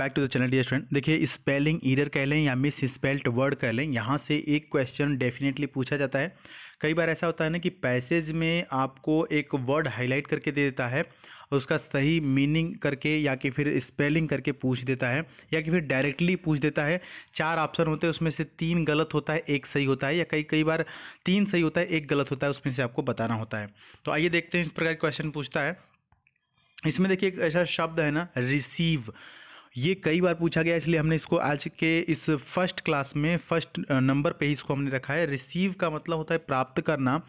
back to the channel D student देखिए spelling error कह लें या मिस स्पेल्ट वर्ड कह लें यहाँ से एक क्वेश्चन डेफिनेटली पूछा जाता है कई बार ऐसा होता है ना कि पैसेज में आपको एक वर्ड हाईलाइट करके दे देता है उसका सही मीनिंग करके या कि फिर स्पेलिंग करके पूछ देता है या कि फिर डायरेक्टली पूछ देता है चार ऑप्शन होते हैं उसमें से तीन गलत होता है एक सही होता है या कई कई बार तीन सही होता है एक गलत होता है उसमें से आपको बताना होता है तो आइए देखते हैं इस प्रकार क्वेश्चन पूछता है इसमें देखिए एक ऐसा शब्द है ना रिसीव ये कई बार पूछा गया इसलिए हमने इसको आज के इस फर्स्ट क्लास में फर्स्ट नंबर पे ही इसको हमने रखा है रिसीव का मतलब होता है प्राप्त करना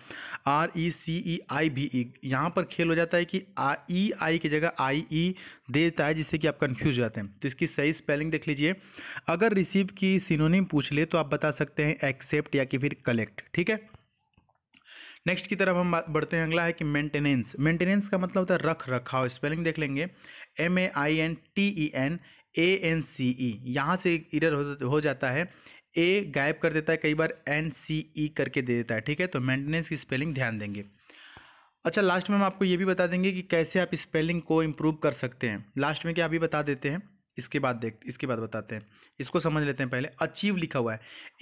आर ई सी ई आई भी ई यहाँ पर खेल हो जाता है कि ई आई e, की जगह आई ई e देता है जिससे कि आप कन्फ्यूज हो जाते हैं तो इसकी सही स्पेलिंग देख लीजिए अगर रिसीव की सिनोनिम पूछ ले तो आप बता सकते हैं एक्सेप्ट या कि फिर कलेक्ट ठीक है नेक्स्ट की तरफ हम बढ़ते हैं अगला है कि मेंटेनेंस मेंटेनेंस का मतलब होता है रख रखाव स्पेलिंग देख लेंगे M A I N T E N A N C E यहाँ से इरर हो, हो जाता है ए गायब कर देता है कई बार एन सी ई करके दे देता है ठीक है तो मेंटेनेंस की स्पेलिंग ध्यान देंगे अच्छा लास्ट में हम आपको ये भी बता देंगे कि कैसे आप स्पेलिंग को इम्प्रूव कर सकते हैं लास्ट में क्या अभी बता देते हैं इसके बाद देख इसके बाद बताते हैं इसको समझ लेते हैं पहले अचीव लिखा हुआ है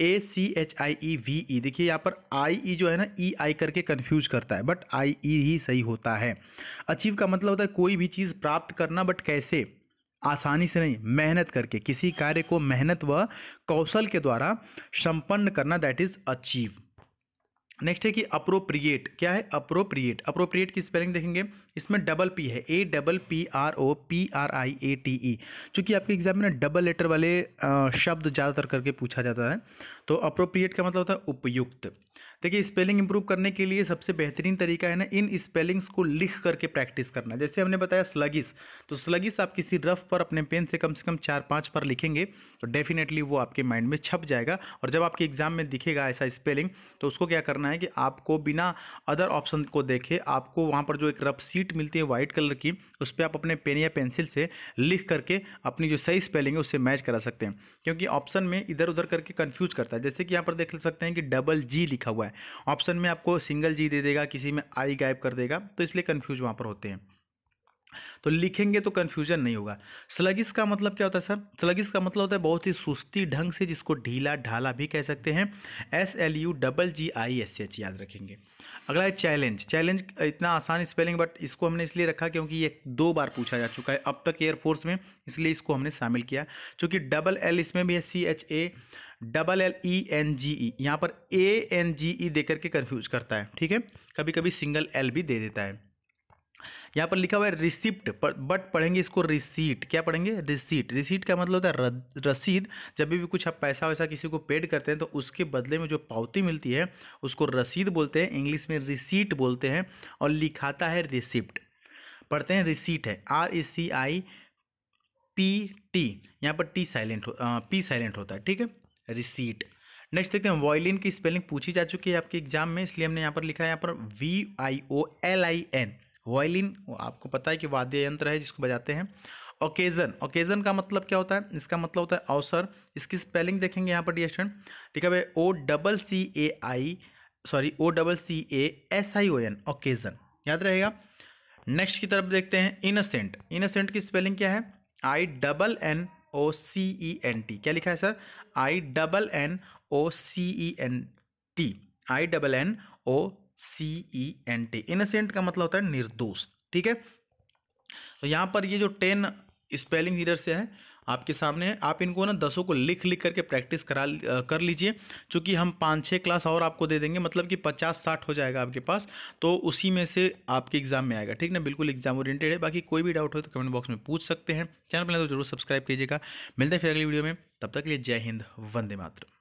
ए C H I E V E देखिए यहाँ पर आई ई e जो है ना ई e, आई करके कन्फ्यूज करता है बट आई ई ही सही होता है अचीव का मतलब होता है कोई भी चीज़ प्राप्त करना बट कैसे आसानी से नहीं मेहनत करके किसी कार्य को मेहनत व कौशल के द्वारा संपन्न करना दैट इज़ अचीव नेक्स्ट है कि अप्रोप्रिएट क्या है अप्रोप्रिएट अप्रोप्रिएट की स्पेलिंग देखेंगे इसमें डबल पी है A double P R O P R I A T E चूँकि आपके एग्जाम में डबल लेटर वाले शब्द ज़्यादातर करके पूछा जाता है तो अप्रोप्रिएट का मतलब होता है उपयुक्त देखिए स्पेलिंग इंप्रूव करने के लिए सबसे बेहतरीन तरीका है ना इन स्पेलिंग्स को लिख करके प्रैक्टिस करना जैसे हमने बताया स्लगिस तो स्लगिस आप किसी रफ पर अपने पेन से कम से कम चार पाँच पर लिखेंगे तो डेफिनेटली वो आपके माइंड में छप जाएगा और जब आपके एग्ज़ाम में दिखेगा ऐसा स्पेलिंग तो उसको क्या करना है कि आपको बिना अदर ऑप्शन को देखे आपको वहाँ पर जो एक रफ सीट मिलती है वाइट कलर की उस पर आप अपने पेन या पेंसिल से लिख करके अपनी जो सही स्पेलिंग है उससे मैच करा सकते हैं क्योंकि ऑप्शन में इधर उधर करके कन्फ्यूज करता है जैसे कि यहाँ पर देख सकते हैं कि डबल जी लिखा हुआ है है ऑप्शन में आपको सिंगल जी दे देगा किसी में आई गायब कर देगा तो इसलिए कन्फ्यूज वहाँ पर होते हैं तो लिखेंगे तो कन्फ्यूजन नहीं होगा स्लगिस का मतलब क्या होता है सर स्लगिस का मतलब होता है बहुत ही सुस्ती ढंग से जिसको ढीला ढाला भी कह सकते हैं S L U double G I S H याद रखेंगे अगला है चैलेंज चैलेंज इतना आसान स्पेलिंग बट इसको हमने इसलिए रखा क्योंकि ये दो बार पूछा जा चुका है अब तक एयरफोर्स में इसलिए इसको हमने शामिल किया चूँकि डबल एल इसमें भी है C H A double L E N G E यहाँ पर ए एन जी ई दे करके कन्फ्यूज करता है ठीक है कभी कभी सिंगल एल भी दे देता है यहाँ पर लिखा हुआ है रिसिप्ट बट पढ़ेंगे इसको रिसीट क्या पढ़ेंगे रिसीट रिसीट का मतलब होता है रसीद जब भी कुछ आप पैसा वैसा किसी को पेड करते हैं तो उसके बदले में जो पावती मिलती है उसको रसीद बोलते हैं इंग्लिश में रिसीट बोलते हैं और लिखाता है रिसिप्ट पढ़ते हैं रिसीट है R E C I P T यहाँ पर टी साइलेंट पी साइलेंट होता है ठीक है रिसीट नेक्स्ट देखते हैं वॉयलिन की स्पेलिंग पूछी जा चुकी है आपके एग्जाम में इसलिए हमने यहाँ पर लिखा है यहाँ पर V I O L I N violin आपको पता है कि वाद्य यंत्र है जिसको बजाते हैं ओकेजन ओकेजन का मतलब क्या होता है इसका मतलब होता है अवसर इसकी स्पेलिंग देखेंगे यहाँ पर डी स्टूडेंट ठीक है भाई O double C A I sorry O double C A S I O N occasion याद रहेगा नेक्स्ट की तरफ देखते हैं इनोसेंट इनोसेंट की स्पेलिंग क्या है I double N O C E N T क्या लिखा है sir I double N O C E N T I double N O C E N T innocent का मतलब होता है निर्दोष ठीक है तो यहां पर ये जो टेन स्पेलिंग हीरर से है आपके सामने है आप इनको ना दसों को लिख लिख करके प्रैक्टिस करा कर लीजिए चूँकि हम पाँच छः क्लास और आपको दे देंगे मतलब कि पचास साठ हो जाएगा आपके पास तो उसी में से आपके एग्जाम में आएगा ठीक ना बिल्कुल एग्जाम ओरिएंटेड है बाकी कोई भी डाउट हो तो कमेंट बॉक्स में पूछ सकते हैं चैनल पर तो जरूर सब्सक्राइब कीजिएगा मिलते हैं फिर अगली वीडियो में तब तक के लिए जय हिंद वंदे मातृ